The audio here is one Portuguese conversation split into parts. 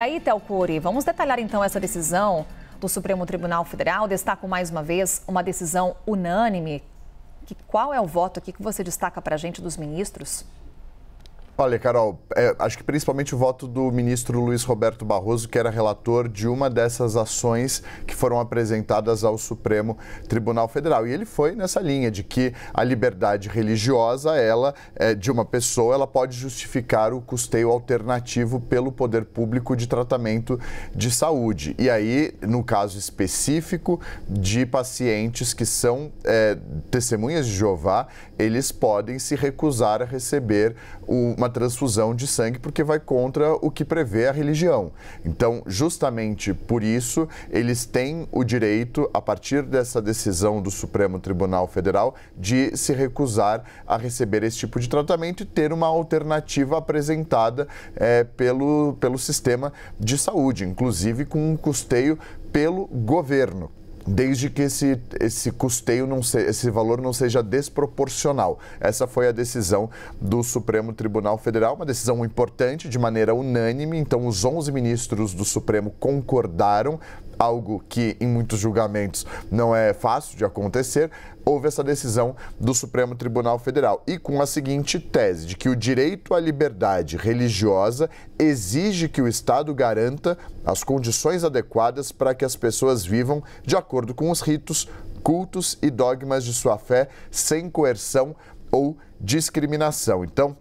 Aí, Telcuri, vamos detalhar então essa decisão do Supremo Tribunal Federal. Destaco mais uma vez uma decisão unânime. Que, qual é o voto aqui que você destaca para a gente dos ministros? Olha, Carol, é, acho que principalmente o voto do ministro Luiz Roberto Barroso, que era relator de uma dessas ações que foram apresentadas ao Supremo Tribunal Federal. E ele foi nessa linha de que a liberdade religiosa, ela, é, de uma pessoa, ela pode justificar o custeio alternativo pelo poder público de tratamento de saúde. E aí, no caso específico de pacientes que são é, testemunhas de Jeová, eles podem se recusar a receber uma uma transfusão de sangue porque vai contra o que prevê a religião. Então, justamente por isso, eles têm o direito, a partir dessa decisão do Supremo Tribunal Federal, de se recusar a receber esse tipo de tratamento e ter uma alternativa apresentada é, pelo, pelo sistema de saúde, inclusive com um custeio pelo governo desde que esse, esse custeio, não se, esse valor não seja desproporcional. Essa foi a decisão do Supremo Tribunal Federal, uma decisão importante, de maneira unânime. Então, os 11 ministros do Supremo concordaram algo que em muitos julgamentos não é fácil de acontecer, houve essa decisão do Supremo Tribunal Federal. E com a seguinte tese, de que o direito à liberdade religiosa exige que o Estado garanta as condições adequadas para que as pessoas vivam de acordo com os ritos, cultos e dogmas de sua fé, sem coerção ou discriminação. Então,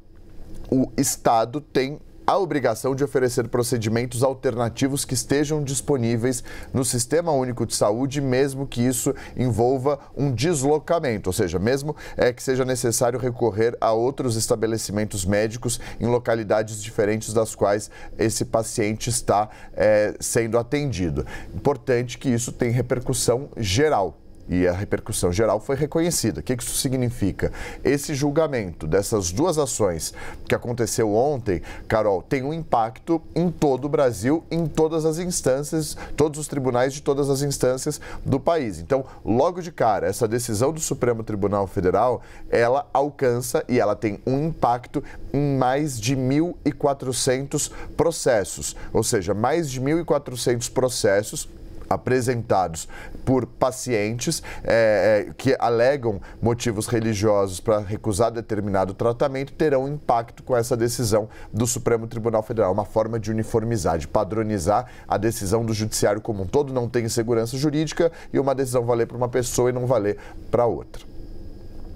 o Estado tem a obrigação de oferecer procedimentos alternativos que estejam disponíveis no Sistema Único de Saúde, mesmo que isso envolva um deslocamento, ou seja, mesmo é que seja necessário recorrer a outros estabelecimentos médicos em localidades diferentes das quais esse paciente está é, sendo atendido. Importante que isso tenha repercussão geral e a repercussão geral foi reconhecida. O que isso significa? Esse julgamento dessas duas ações que aconteceu ontem, Carol, tem um impacto em todo o Brasil, em todas as instâncias, todos os tribunais de todas as instâncias do país. Então, logo de cara, essa decisão do Supremo Tribunal Federal, ela alcança e ela tem um impacto em mais de 1.400 processos, ou seja, mais de 1.400 processos apresentados por pacientes é, é, que alegam motivos religiosos para recusar determinado tratamento terão impacto com essa decisão do Supremo Tribunal Federal. É uma forma de uniformizar, de padronizar a decisão do judiciário como um todo, não tem segurança jurídica e uma decisão valer para uma pessoa e não valer para outra.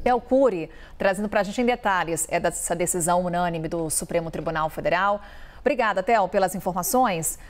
Del é Cury, trazendo para a gente em detalhes é dessa decisão unânime do Supremo Tribunal Federal. Obrigada, Tel, pelas informações.